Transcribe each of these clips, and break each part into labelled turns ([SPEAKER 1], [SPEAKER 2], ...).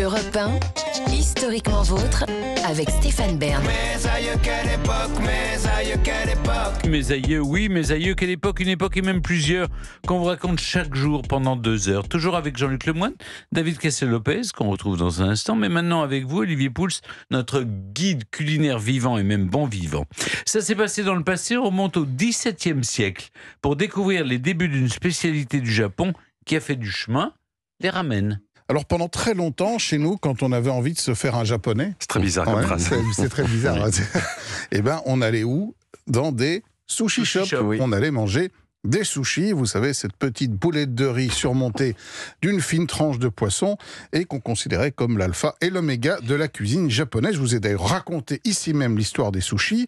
[SPEAKER 1] Europe 1, historiquement vôtre, avec Stéphane Bern. Mes aïeux, quelle époque, mes aïeux, quelle époque. Mes aïeux, oui, mes aïeux, quelle époque, une époque et même plusieurs qu'on vous raconte chaque jour pendant deux heures. Toujours avec Jean-Luc Lemoine, David cassel lopez qu'on retrouve dans un instant, mais maintenant avec vous, Olivier Pouls, notre guide culinaire vivant et même bon vivant. Ça s'est passé dans le passé, on remonte au XVIIe siècle pour découvrir les débuts d'une spécialité du Japon qui a fait du chemin les ramènes. Alors pendant très longtemps, chez nous, quand on avait envie de se faire un japonais, c'est très bizarre comme phrase. C'est très bizarre. Eh ben, on allait où Dans des sushi, shops. On allait manger des sushis, vous savez, cette petite boulette de riz surmontée d'une fine tranche de poisson et qu'on considérait comme l'alpha et l'oméga de la cuisine japonaise. Je vous ai d'ailleurs raconté ici même l'histoire des sushis,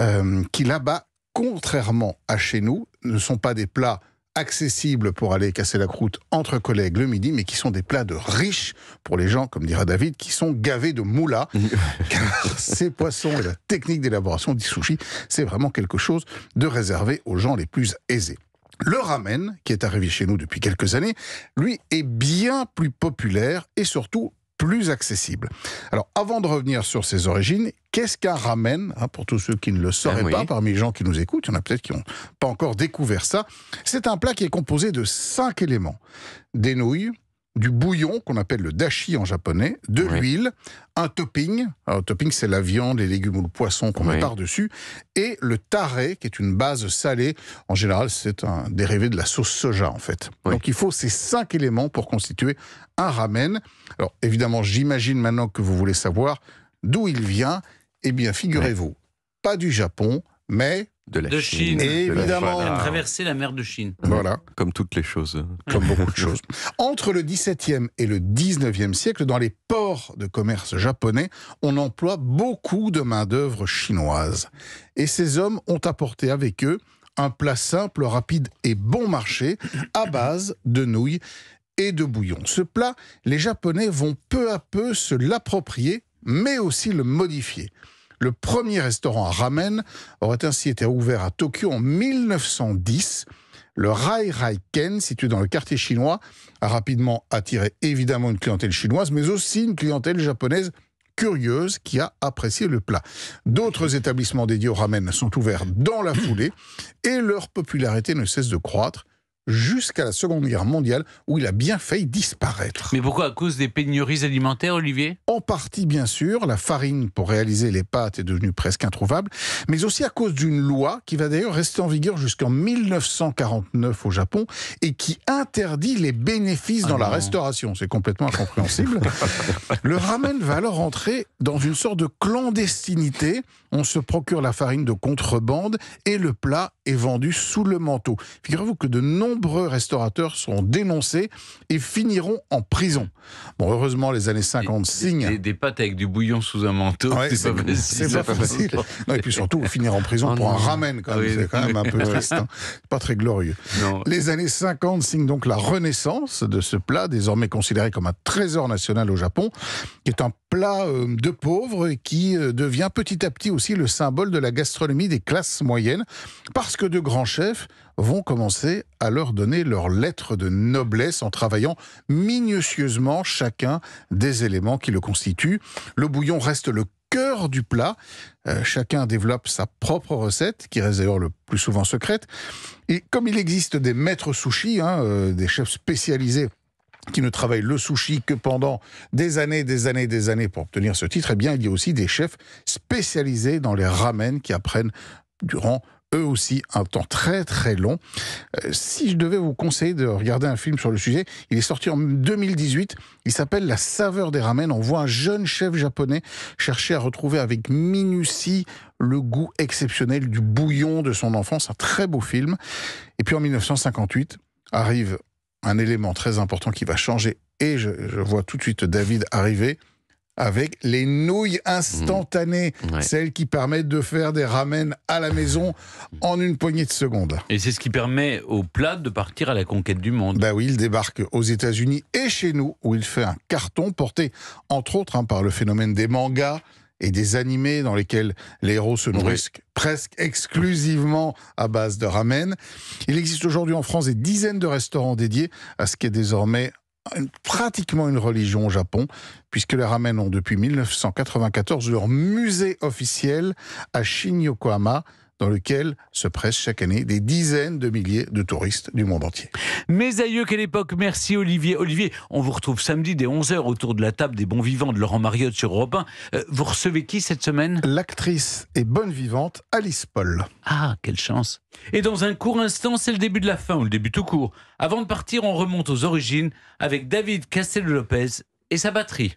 [SPEAKER 1] euh, qui là-bas, contrairement à chez nous, ne sont pas des plats accessibles pour aller casser la croûte entre collègues le midi, mais qui sont des plats de riches pour les gens, comme dira David, qui sont gavés de moula, car ces poissons et la technique d'élaboration du sushi, c'est vraiment quelque chose de réservé aux gens les plus aisés. Le ramen, qui est arrivé chez nous depuis quelques années, lui est bien plus populaire et surtout plus accessible. Alors, avant de revenir sur ses origines, qu'est-ce qu'un ramen hein, Pour tous ceux qui ne le sauraient ben pas, parmi les gens qui nous écoutent, il y en a peut-être qui n'ont pas encore découvert ça. C'est un plat qui est composé de cinq éléments des nouilles, du bouillon qu'on appelle le dashi en japonais, de l'huile, un topping. Alors, topping, c'est la viande, les légumes ou le poisson qu'on met par-dessus. Et le taré, qui est une base salée. En général, c'est un dérivé de la sauce soja, en fait. Donc, il faut ces cinq éléments pour constituer un ramen. Alors, évidemment, j'imagine maintenant que vous voulez savoir d'où il vient. Eh bien, figurez-vous, pas du Japon, mais de la Chine. Et évidemment. Elle a traversé la mer de Chine. Voilà. Comme toutes les choses. Comme beaucoup de choses. Entre le XVIIe et le XIXe siècle, dans les ports de commerce japonais, on emploie beaucoup de main-d'œuvre chinoise. Et ces hommes ont apporté avec eux un plat simple, rapide et bon marché à base de nouilles et de bouillon. Ce plat, les Japonais vont peu à peu se l'approprier, mais aussi le modifier. Le premier restaurant à ramen aurait ainsi été ouvert à Tokyo en 1910. Le Rai Rai Ken, situé dans le quartier chinois, a rapidement attiré évidemment une clientèle chinoise, mais aussi une clientèle japonaise curieuse qui a apprécié le plat. D'autres établissements dédiés au ramen sont ouverts dans la foulée et leur popularité ne cesse de croître jusqu'à la Seconde Guerre mondiale, où il a bien failli disparaître. Mais pourquoi À cause des pénuries alimentaires, Olivier En partie, bien sûr. La farine pour réaliser les pâtes est devenue presque introuvable, mais aussi à cause d'une loi qui va d'ailleurs rester en vigueur jusqu'en 1949 au Japon et qui interdit les bénéfices dans ah la restauration. C'est complètement incompréhensible. Le ramen va alors entrer dans une sorte de clandestinité. On se procure la farine de contrebande et le plat est vendu sous le manteau. Figurez-vous que de nombreux nombreux restaurateurs seront dénoncés et finiront en prison. Bon, heureusement, les années 50 signent. Des, pâtes avec du bouillon sous un manteau, c'est pas, facile. C'est Pas facile. et puis surtout, finir en prison oh pour un ramen, quand c'est quand même un peu triste. Hein. Pas très glorieux. Les années 50 signent donc la renaissance de ce plat, désormais considéré comme un trésor national au Japon, qui est un plat euh, de pauvres qui euh, devient petit à petit aussi le symbole de la gastronomie des classes moyennes, parce que de grands chefs vont commencer à leur donner leur lettre de noblesse en travaillant minutieusement chacun des éléments qui le constituent. Le bouillon reste le cœur du plat. Euh, chacun développe sa propre recette, qui reste d'ailleurs le plus souvent secrète. Et comme il existe des maîtres sushis, hein, des chefs spécialisés qui ne travaille le sushi que pendant des années, des années, des années pour obtenir ce titre, eh bien, il y a aussi des chefs spécialisés dans les ramen qui apprennent durant eux aussi un temps très très long. Euh, si je devais vous conseiller de regarder un film sur le sujet, il est sorti en 2018, il s'appelle La saveur des ramen. On voit un jeune chef japonais chercher à retrouver avec minutie le goût exceptionnel du bouillon de son enfance, un très beau film. Et puis en 1958 arrive un élément très important qui va changer. Et je, vois tout de suite David arriver avec les nouilles instantanées, mmh. celles qui permettent de faire des ramen à la maison en une poignée de secondes. Et c'est ce qui permet au plat de partir à la conquête du monde. Bah oui, il débarque aux États-Unis et chez nous, où il fait un carton porté entre autres hein, par le phénomène des mangas et des animés dans lesquels les héros se nourrissent presque exclusivement à base de ramen. Il existe aujourd'hui en France des dizaines de restaurants dédiés à ce qui est désormais pratiquement une religion au Japon, puisque les ramen ont depuis 1994 leur musée officiel à Shin-Yokohama, dans lequel se pressent chaque année des dizaines de milliers de touristes du monde entier. Mes aïeux, quelle époque Merci Olivier. Olivier, on vous retrouve samedi dès 11h autour de la table des bons vivants de Laurent Mariotte sur Europe euh, vous recevez qui cette semaine L'actrice et bonne vivante Alice Paul. Ah, quelle chance. Et dans un court instant, c'est le début de la fin, ou le début tout court. Avant de partir, on remonte aux origines avec David Castello-Lopez et sa batterie.